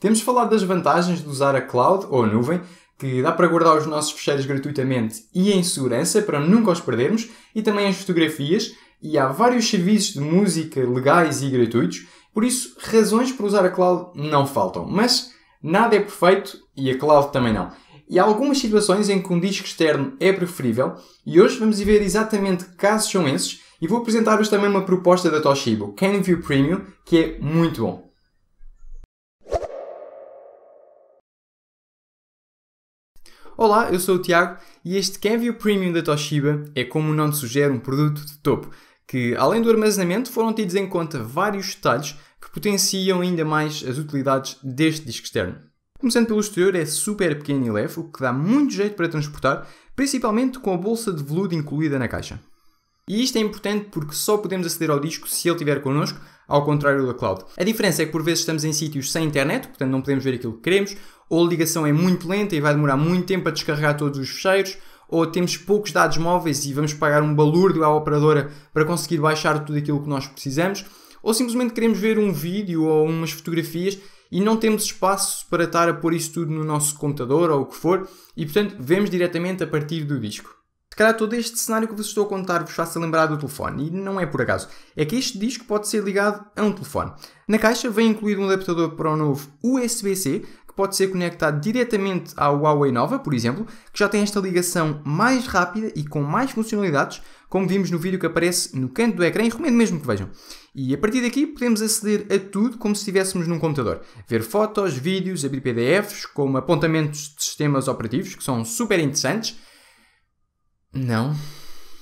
Temos falado das vantagens de usar a cloud ou a nuvem, que dá para guardar os nossos fecheiros gratuitamente e em segurança para nunca os perdermos, e também as fotografias, e há vários serviços de música legais e gratuitos, por isso razões para usar a cloud não faltam, mas nada é perfeito e a cloud também não. E há algumas situações em que um disco externo é preferível, e hoje vamos ver exatamente que casos são esses, e vou apresentar-vos também uma proposta da Toshiba, o CanView Premium, que é muito bom. Olá, eu sou o Tiago e este CanView Premium da Toshiba é, como o nome sugere, um produto de topo, que além do armazenamento foram tidos em conta vários detalhes que potenciam ainda mais as utilidades deste disco externo. Começando pelo exterior, é super pequeno e leve, o que dá muito jeito para transportar, principalmente com a bolsa de veludo incluída na caixa. E isto é importante porque só podemos aceder ao disco se ele estiver connosco, ao contrário da cloud. A diferença é que por vezes estamos em sítios sem internet, portanto não podemos ver aquilo que queremos, ou a ligação é muito lenta e vai demorar muito tempo a descarregar todos os fecheiros, ou temos poucos dados móveis e vamos pagar um balúrdio à operadora para conseguir baixar tudo aquilo que nós precisamos, ou simplesmente queremos ver um vídeo ou umas fotografias e não temos espaço para estar a pôr isso tudo no nosso computador ou o que for, e portanto vemos diretamente a partir do disco. Se calhar todo este cenário que vos estou a contar vos faça lembrar do telefone, e não é por acaso. É que este disco pode ser ligado a um telefone. Na caixa vem incluído um adaptador para o novo USB-C, que pode ser conectado diretamente à Huawei Nova, por exemplo, que já tem esta ligação mais rápida e com mais funcionalidades, como vimos no vídeo que aparece no canto do ecrã e recomendo mesmo que vejam. E a partir daqui podemos aceder a tudo como se estivéssemos num computador. Ver fotos, vídeos, abrir PDFs, como apontamentos de sistemas operativos, que são super interessantes, não.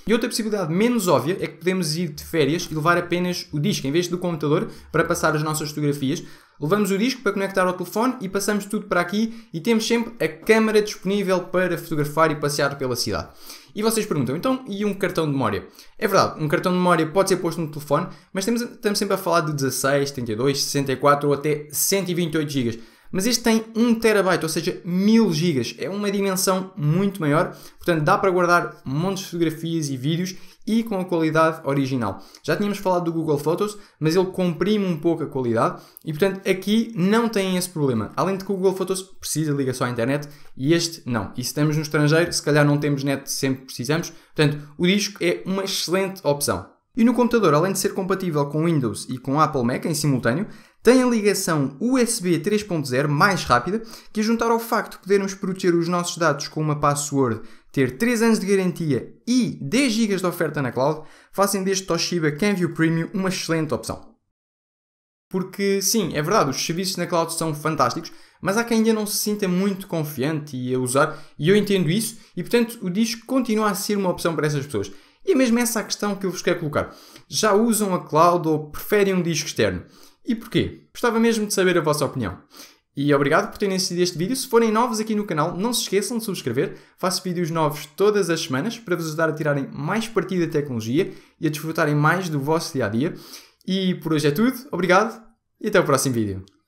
E outra possibilidade menos óbvia é que podemos ir de férias e levar apenas o disco, em vez do computador, para passar as nossas fotografias. Levamos o disco para conectar ao telefone e passamos tudo para aqui e temos sempre a câmara disponível para fotografar e passear pela cidade. E vocês perguntam, então, e um cartão de memória? É verdade, um cartão de memória pode ser posto no telefone, mas temos estamos sempre a falar de 16, 32, 64 ou até 128 GB. Mas este tem 1 terabyte, ou seja, 1000 gigas. É uma dimensão muito maior, portanto dá para guardar montes de fotografias e vídeos e com a qualidade original. Já tínhamos falado do Google Photos, mas ele comprime um pouco a qualidade e, portanto, aqui não tem esse problema. Além de que o Google Photos precisa de ligação à internet e este não. E se estamos no estrangeiro, se calhar não temos net sempre precisamos. Portanto, o disco é uma excelente opção. E no computador, além de ser compatível com Windows e com Apple Mac em simultâneo, tem a ligação USB 3.0 mais rápida, que a juntar ao facto de podermos proteger os nossos dados com uma password, ter 3 anos de garantia e 10 GB de oferta na cloud, fazem deste Toshiba Canview Premium uma excelente opção. Porque sim, é verdade, os serviços na cloud são fantásticos, mas há quem ainda não se sinta muito confiante e a usar, e eu entendo isso, e portanto o disco continua a ser uma opção para essas pessoas. E é mesmo essa a questão que eu vos quero colocar. Já usam a cloud ou preferem um disco externo? E porquê? Gostava mesmo de saber a vossa opinião. E obrigado por terem assistido este vídeo. Se forem novos aqui no canal, não se esqueçam de subscrever. Faço vídeos novos todas as semanas para vos ajudar a tirarem mais partido da tecnologia e a desfrutarem mais do vosso dia a dia. E por hoje é tudo. Obrigado e até o próximo vídeo.